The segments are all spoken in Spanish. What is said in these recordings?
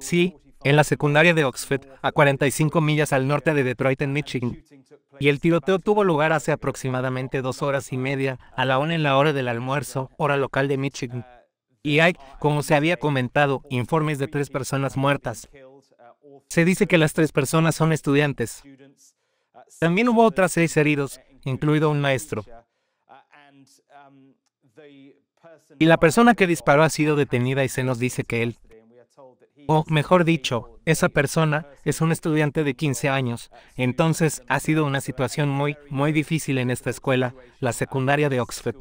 Sí, en la secundaria de Oxford, a 45 millas al norte de Detroit, en Michigan. Y el tiroteo tuvo lugar hace aproximadamente dos horas y media, a la una en la hora del almuerzo, hora local de Michigan. Uh, y hay, como se había comentado, informes de tres personas muertas. Uh, se dice que las tres personas son estudiantes. Uh, También hubo otras seis heridos, incluido un maestro. Um, y la persona que disparó ha sido detenida y se nos dice que él, o mejor dicho, esa persona es un estudiante de 15 años. Entonces, ha sido una situación muy, muy difícil en esta escuela, la secundaria de Oxford.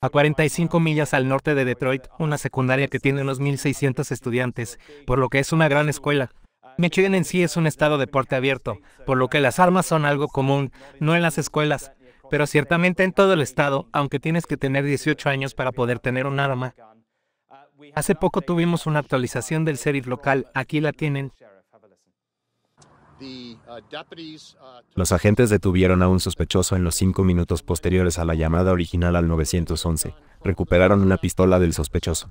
A 45 millas al norte de Detroit, una secundaria que tiene unos 1.600 estudiantes, por lo que es una gran escuela. Michigan en sí es un estado de porte abierto, por lo que las armas son algo común, no en las escuelas, pero ciertamente en todo el estado, aunque tienes que tener 18 años para poder tener un arma. Hace poco tuvimos una actualización del sheriff local, aquí la tienen. Los agentes detuvieron a un sospechoso en los cinco minutos posteriores a la llamada original al 911. Recuperaron una pistola del sospechoso.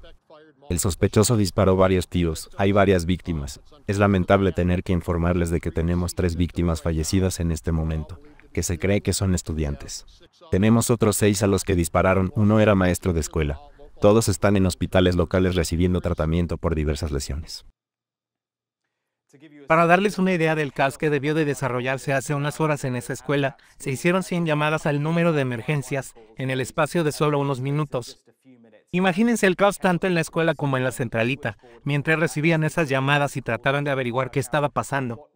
El sospechoso disparó varios tiros, hay varias víctimas. Es lamentable tener que informarles de que tenemos tres víctimas fallecidas en este momento, que se cree que son estudiantes. Tenemos otros seis a los que dispararon, uno era maestro de escuela. Todos están en hospitales locales recibiendo tratamiento por diversas lesiones. Para darles una idea del caso que debió de desarrollarse hace unas horas en esa escuela, se hicieron 100 llamadas al número de emergencias en el espacio de solo unos minutos. Imagínense el caos tanto en la escuela como en la centralita, mientras recibían esas llamadas y trataban de averiguar qué estaba pasando.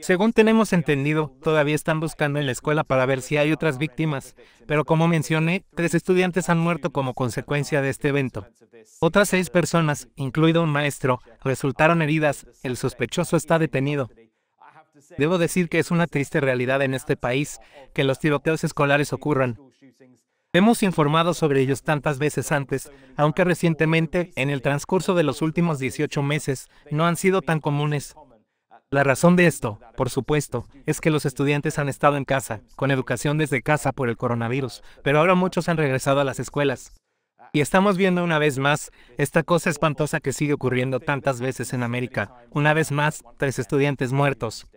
Según tenemos entendido, todavía están buscando en la escuela para ver si hay otras víctimas, pero como mencioné, tres estudiantes han muerto como consecuencia de este evento. Otras seis personas, incluido un maestro, resultaron heridas, el sospechoso está detenido. Debo decir que es una triste realidad en este país que los tiroteos escolares ocurran. Hemos informado sobre ellos tantas veces antes, aunque recientemente, en el transcurso de los últimos 18 meses, no han sido tan comunes. La razón de esto, por supuesto, es que los estudiantes han estado en casa, con educación desde casa por el coronavirus, pero ahora muchos han regresado a las escuelas. Y estamos viendo una vez más esta cosa espantosa que sigue ocurriendo tantas veces en América. Una vez más, tres estudiantes muertos.